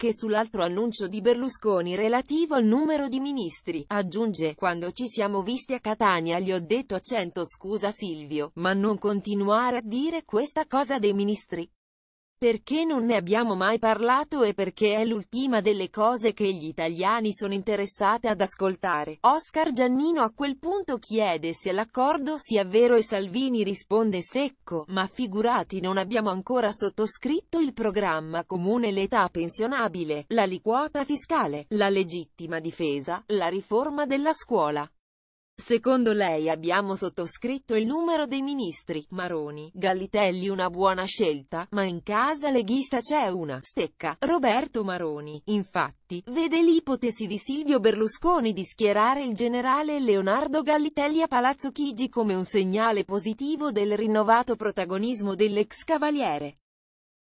che sull'altro annuncio di Berlusconi relativo al numero di ministri, aggiunge, quando ci siamo visti a Catania gli ho detto a cento scusa Silvio, ma non continuare a dire questa cosa dei ministri. Perché non ne abbiamo mai parlato e perché è l'ultima delle cose che gli italiani sono interessate ad ascoltare. Oscar Giannino a quel punto chiede se l'accordo sia vero e Salvini risponde secco, ma figurati non abbiamo ancora sottoscritto il programma comune l'età pensionabile, la liquota fiscale, la legittima difesa, la riforma della scuola. Secondo lei abbiamo sottoscritto il numero dei ministri, Maroni, Gallitelli una buona scelta, ma in casa leghista c'è una, stecca, Roberto Maroni, infatti, vede l'ipotesi di Silvio Berlusconi di schierare il generale Leonardo Gallitelli a Palazzo Chigi come un segnale positivo del rinnovato protagonismo dell'ex cavaliere.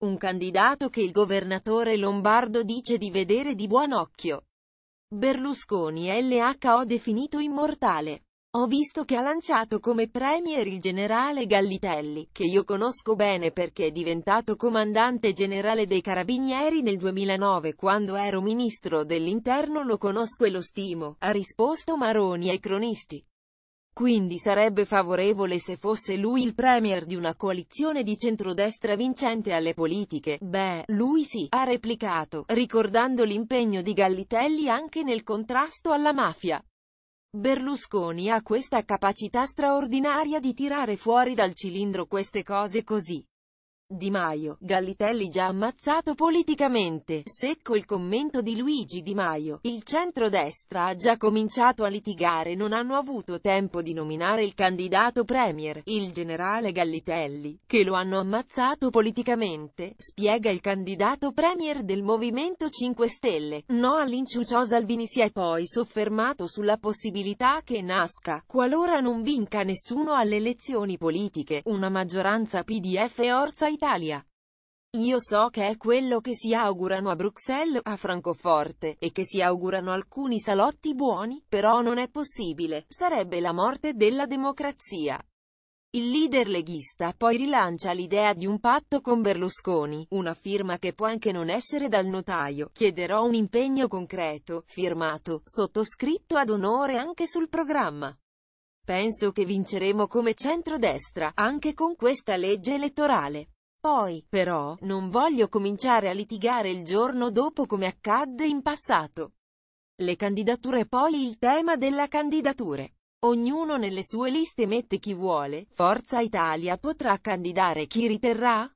Un candidato che il governatore lombardo dice di vedere di buon occhio. Berlusconi LHO definito immortale. Ho visto che ha lanciato come premier il generale Gallitelli, che io conosco bene perché è diventato comandante generale dei carabinieri nel 2009 quando ero ministro dell'interno lo conosco e lo stimo, ha risposto Maroni ai cronisti. Quindi sarebbe favorevole se fosse lui il premier di una coalizione di centrodestra vincente alle politiche, beh, lui sì, ha replicato, ricordando l'impegno di Gallitelli anche nel contrasto alla mafia. Berlusconi ha questa capacità straordinaria di tirare fuori dal cilindro queste cose così di Maio, Gallitelli già ammazzato politicamente, secco il commento di Luigi Di Maio, il centrodestra ha già cominciato a litigare non hanno avuto tempo di nominare il candidato premier, il generale Gallitelli, che lo hanno ammazzato politicamente, spiega il candidato premier del Movimento 5 Stelle, no all'inciuccio Salvini si è poi soffermato sulla possibilità che nasca, qualora non vinca nessuno alle elezioni politiche, una maggioranza PDF e Orza Italia. Io so che è quello che si augurano a Bruxelles, a Francoforte, e che si augurano alcuni salotti buoni, però non è possibile, sarebbe la morte della democrazia. Il leader leghista poi rilancia l'idea di un patto con Berlusconi, una firma che può anche non essere dal notaio. Chiederò un impegno concreto, firmato, sottoscritto ad onore anche sul programma. Penso che vinceremo come centrodestra, anche con questa legge elettorale. Poi, però, non voglio cominciare a litigare il giorno dopo come accadde in passato. Le candidature poi il tema delle candidature. Ognuno nelle sue liste mette chi vuole, Forza Italia potrà candidare chi riterrà?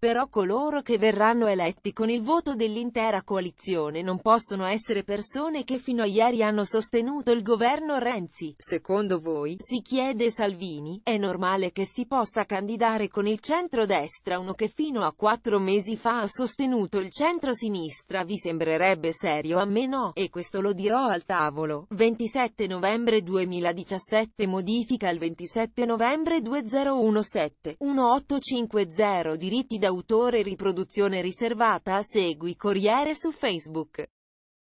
Però coloro che verranno eletti con il voto dell'intera coalizione non possono essere persone che fino a ieri hanno sostenuto il governo Renzi. Secondo voi, si chiede Salvini, è normale che si possa candidare con il centro-destra uno che fino a quattro mesi fa ha sostenuto il centro-sinistra? Vi sembrerebbe serio a me no, e questo lo dirò al tavolo. 27 novembre 2017 Modifica il 27 novembre 2017 1850 Diritti da d'autore riproduzione riservata segui Corriere su Facebook.